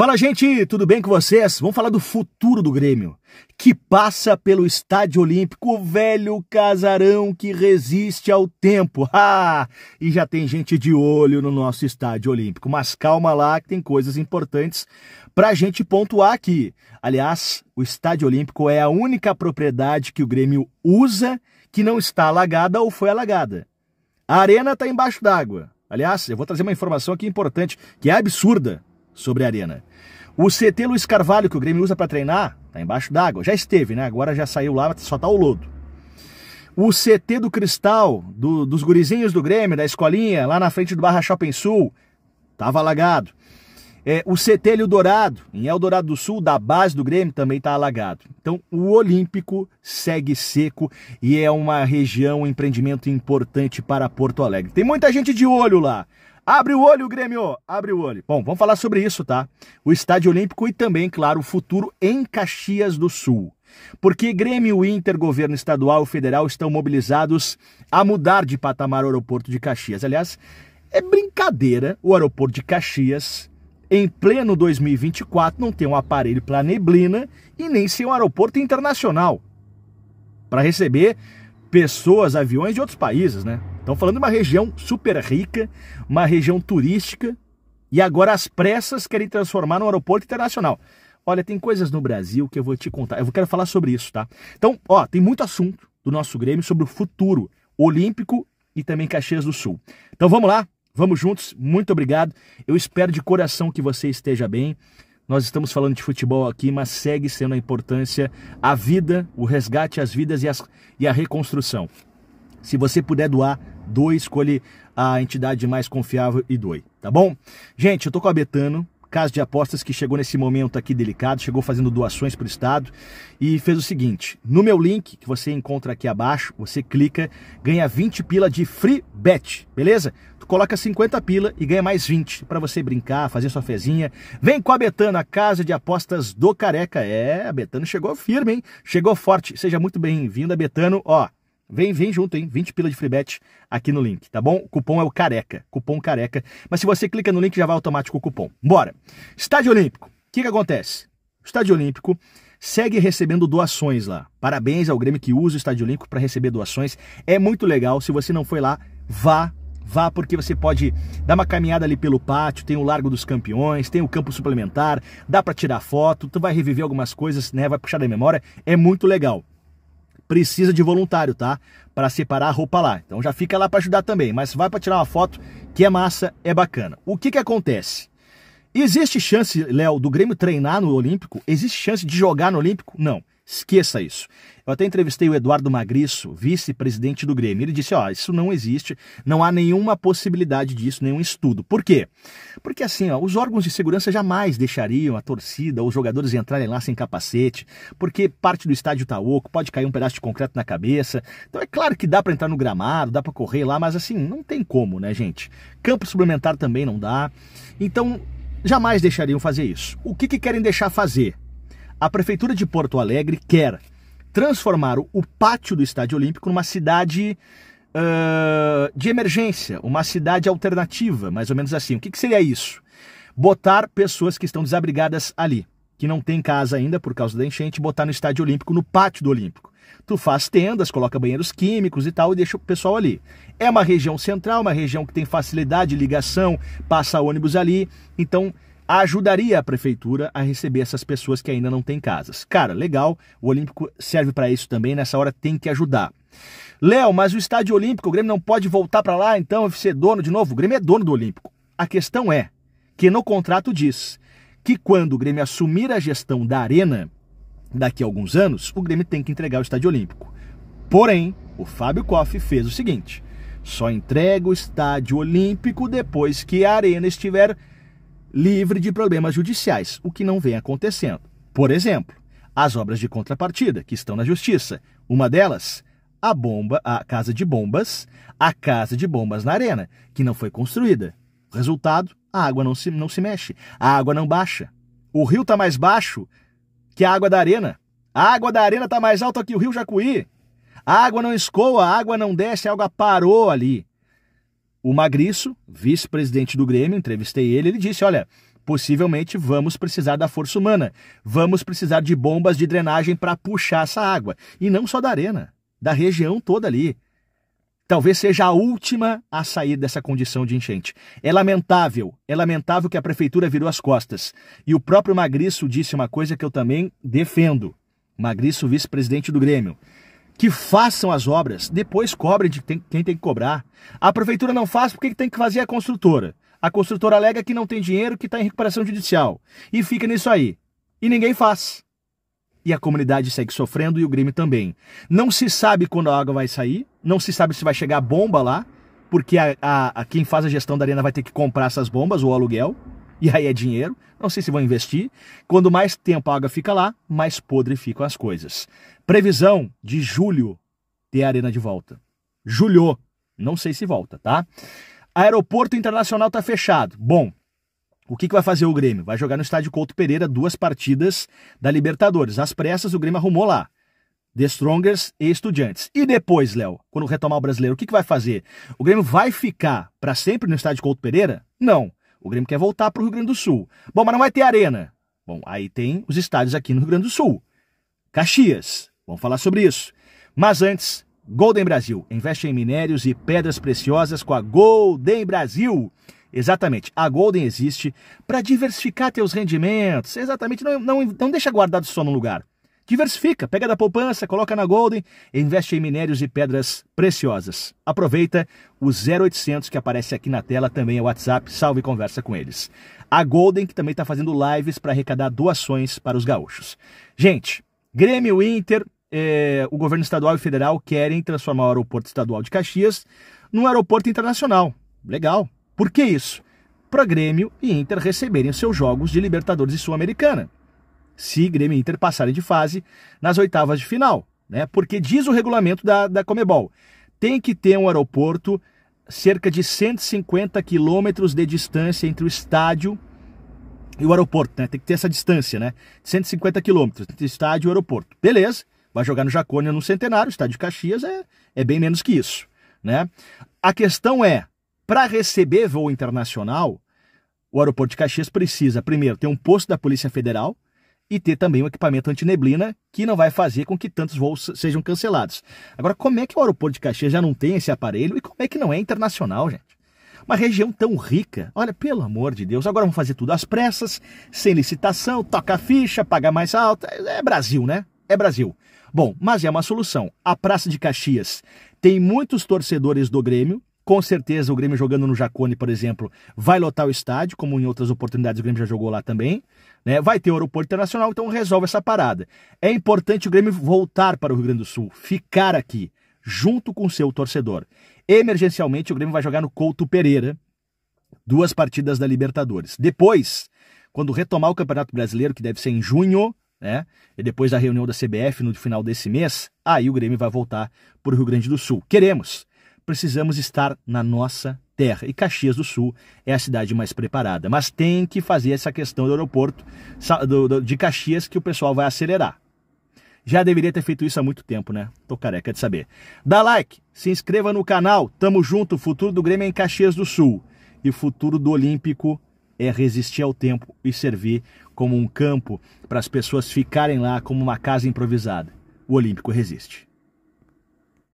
Fala gente, tudo bem com vocês? Vamos falar do futuro do Grêmio, que passa pelo Estádio Olímpico, o velho casarão que resiste ao tempo. Ah, e já tem gente de olho no nosso Estádio Olímpico, mas calma lá que tem coisas importantes a gente pontuar aqui. Aliás, o Estádio Olímpico é a única propriedade que o Grêmio usa que não está alagada ou foi alagada. A arena está embaixo d'água. Aliás, eu vou trazer uma informação aqui importante, que é absurda sobre a arena. O CT Luiz Carvalho, que o Grêmio usa para treinar, tá embaixo d'água. Já esteve, né? Agora já saiu lá, só tá o lodo. O CT do Cristal, do, dos gurizinhos do Grêmio, da escolinha, lá na frente do Barra Shopping Sul, tava alagado. É, o CT Eldorado, em Eldorado do Sul, da base do Grêmio, também está alagado. Então, o Olímpico segue seco e é uma região, um empreendimento importante para Porto Alegre. Tem muita gente de olho lá. Abre o olho, Grêmio! Abre o olho. Bom, vamos falar sobre isso, tá? O Estádio Olímpico e também, claro, o futuro em Caxias do Sul. Porque Grêmio, Inter, governo estadual e federal estão mobilizados a mudar de patamar o aeroporto de Caxias. Aliás, é brincadeira o aeroporto de Caxias, em pleno 2024, não ter um aparelho para neblina e nem ser um aeroporto internacional para receber pessoas, aviões de outros países, né? Estão falando de uma região super rica, uma região turística, e agora as pressas querem transformar num aeroporto internacional. Olha, tem coisas no Brasil que eu vou te contar. Eu quero falar sobre isso, tá? Então, ó, tem muito assunto do nosso Grêmio sobre o futuro olímpico e também Caxias do Sul. Então vamos lá, vamos juntos. Muito obrigado. Eu espero de coração que você esteja bem. Nós estamos falando de futebol aqui, mas segue sendo a importância a vida, o resgate às vidas e, as, e a reconstrução. Se você puder doar, doe, escolhe a entidade mais confiável e doe, tá bom? Gente, eu tô com a Betano, casa de apostas que chegou nesse momento aqui delicado, chegou fazendo doações para o Estado e fez o seguinte: no meu link que você encontra aqui abaixo, você clica, ganha 20 pila de free bet, beleza? Tu coloca 50 pila e ganha mais 20 para você brincar, fazer sua fezinha. Vem com a Betano, a casa de apostas do Careca. É, a Betano chegou firme, hein? Chegou forte. Seja muito bem-vinda, Betano. Ó, Vem, vem junto, hein? 20 pila de free bet aqui no link, tá bom? O cupom é o careca, cupom careca. Mas se você clica no link já vai automático o cupom. Bora. Estádio Olímpico. O que que acontece? O Estádio Olímpico segue recebendo doações lá. Parabéns ao Grêmio que usa o Estádio Olímpico para receber doações. É muito legal. Se você não foi lá, vá vá porque você pode dar uma caminhada ali pelo pátio, tem o Largo dos Campeões, tem o campo suplementar, dá para tirar foto, tu vai reviver algumas coisas, né, vai puxar da memória, é muito legal precisa de voluntário, tá? Para separar a roupa lá. Então já fica lá para ajudar também, mas vai para tirar uma foto que é massa, é bacana. O que que acontece? Existe chance, Léo, do Grêmio treinar no Olímpico? Existe chance de jogar no Olímpico? Não. Esqueça isso. Eu até entrevistei o Eduardo Magriço, vice-presidente do Grêmio. Ele disse: Ó, oh, isso não existe, não há nenhuma possibilidade disso, nenhum estudo. Por quê? Porque assim, ó, os órgãos de segurança jamais deixariam a torcida os jogadores entrarem lá sem capacete, porque parte do estádio tá oco, pode cair um pedaço de concreto na cabeça. Então é claro que dá para entrar no gramado, dá para correr lá, mas assim, não tem como, né, gente? Campo suplementar também não dá. Então, jamais deixariam fazer isso. O que, que querem deixar fazer? A Prefeitura de Porto Alegre quer transformar o pátio do Estádio Olímpico numa cidade uh, de emergência, uma cidade alternativa, mais ou menos assim. O que, que seria isso? Botar pessoas que estão desabrigadas ali, que não têm casa ainda por causa da enchente, botar no Estádio Olímpico, no pátio do Olímpico. Tu faz tendas, coloca banheiros químicos e tal e deixa o pessoal ali. É uma região central, uma região que tem facilidade de ligação, passa ônibus ali. Então, ajudaria a prefeitura a receber essas pessoas que ainda não têm casas. Cara, legal, o Olímpico serve para isso também, nessa hora tem que ajudar. Léo, mas o estádio Olímpico, o Grêmio não pode voltar para lá, então ser é dono de novo? O Grêmio é dono do Olímpico. A questão é que no contrato diz que quando o Grêmio assumir a gestão da Arena, daqui a alguns anos, o Grêmio tem que entregar o Estádio Olímpico. Porém, o Fábio Koff fez o seguinte: só entrega o Estádio Olímpico depois que a arena estiver livre de problemas judiciais, o que não vem acontecendo. Por exemplo, as obras de contrapartida que estão na justiça. Uma delas, a bomba, a casa de bombas, a casa de bombas na arena, que não foi construída. Resultado, a água não se, não se mexe, a água não baixa. O rio está mais baixo que é a água da arena. A água da arena está mais alta que o rio Jacuí. A água não escoa, a água não desce, a água parou ali. O Magriço, vice-presidente do Grêmio, entrevistei ele, ele disse: olha, possivelmente vamos precisar da força humana, vamos precisar de bombas de drenagem para puxar essa água. E não só da arena, da região toda ali talvez seja a última a sair dessa condição de enchente. É lamentável, é lamentável que a prefeitura virou as costas. E o próprio Magriço disse uma coisa que eu também defendo. Magriço, vice-presidente do Grêmio. Que façam as obras, depois cobrem de quem tem que cobrar. A prefeitura não faz porque tem que fazer a construtora. A construtora alega que não tem dinheiro, que está em recuperação judicial. E fica nisso aí. E ninguém faz e a comunidade segue sofrendo e o Grêmio também. Não se sabe quando a água vai sair, não se sabe se vai chegar bomba lá, porque a, a, a quem faz a gestão da arena vai ter que comprar essas bombas ou aluguel, e aí é dinheiro, não sei se vão investir. Quando mais tempo a água fica lá, mais podre ficam as coisas. Previsão de julho ter a arena de volta. Julho, não sei se volta, tá? Aeroporto Internacional está fechado. Bom, o que, que vai fazer o Grêmio? Vai jogar no estádio Couto Pereira duas partidas da Libertadores. Às pressas, o Grêmio arrumou lá. The Strongers e Estudiantes. E depois, Léo, quando retomar o brasileiro, o que, que vai fazer? O Grêmio vai ficar para sempre no estádio Couto Pereira? Não. O Grêmio quer voltar para o Rio Grande do Sul. Bom, mas não vai ter arena. Bom, aí tem os estádios aqui no Rio Grande do Sul. Caxias. Vamos falar sobre isso. Mas antes, Golden Brasil. Investe em minérios e pedras preciosas com a Golden Brasil. Exatamente. A Golden existe para diversificar teus rendimentos. Exatamente. Não, não, não deixa guardado só num lugar. Diversifica, pega da poupança, coloca na Golden, investe em minérios e pedras preciosas. Aproveita o 0800 que aparece aqui na tela, também é o WhatsApp, salve e conversa com eles. A Golden, que também está fazendo lives para arrecadar doações para os gaúchos. Gente, Grêmio Inter, é, o governo estadual e federal querem transformar o aeroporto estadual de Caxias num aeroporto internacional. Legal, por que isso? Para Grêmio e Inter receberem seus jogos de Libertadores e Sul-Americana. Se Grêmio e Inter passarem de fase nas oitavas de final. Né? Porque diz o regulamento da, da Comebol: tem que ter um aeroporto cerca de 150 quilômetros de distância entre o estádio e o aeroporto, né? Tem que ter essa distância, né? 150 quilômetros entre estádio e aeroporto. Beleza, vai jogar no Jacônia no Centenário, estádio de Caxias é, é bem menos que isso, né? A questão é, para receber voo internacional, o aeroporto de Caxias precisa, primeiro, ter um posto da Polícia Federal e ter também um equipamento antineblina que não vai fazer com que tantos voos sejam cancelados. Agora, como é que o aeroporto de Caxias já não tem esse aparelho e como é que não é internacional, gente? Uma região tão rica, olha, pelo amor de Deus, agora vamos fazer tudo às pressas, sem licitação, toca a ficha, paga mais alta. É, é Brasil, né? É Brasil. Bom, mas é uma solução. A Praça de Caxias tem muitos torcedores do Grêmio, com certeza o Grêmio jogando no Jacone, por exemplo, vai lotar o estádio, como em outras oportunidades o Grêmio já jogou lá também. Né? Vai ter o aeroporto internacional, então resolve essa parada. É importante o Grêmio voltar para o Rio Grande do Sul, ficar aqui, junto com seu torcedor. Emergencialmente o Grêmio vai jogar no Couto Pereira, duas partidas da Libertadores. Depois, quando retomar o Campeonato Brasileiro, que deve ser em junho, né? E depois da reunião da CBF no final desse mês, aí o Grêmio vai voltar para o Rio Grande do Sul. Queremos precisamos estar na nossa terra. E Caxias do Sul é a cidade mais preparada. Mas tem que fazer essa questão do aeroporto de Caxias que o pessoal vai acelerar. Já deveria ter feito isso há muito tempo, né? Tô careca de saber. Dá like, se inscreva no canal. Tamo junto. O futuro do Grêmio é em Caxias do Sul. E o futuro do Olímpico é resistir ao tempo e servir como um campo para as pessoas ficarem lá como uma casa improvisada. O Olímpico resiste.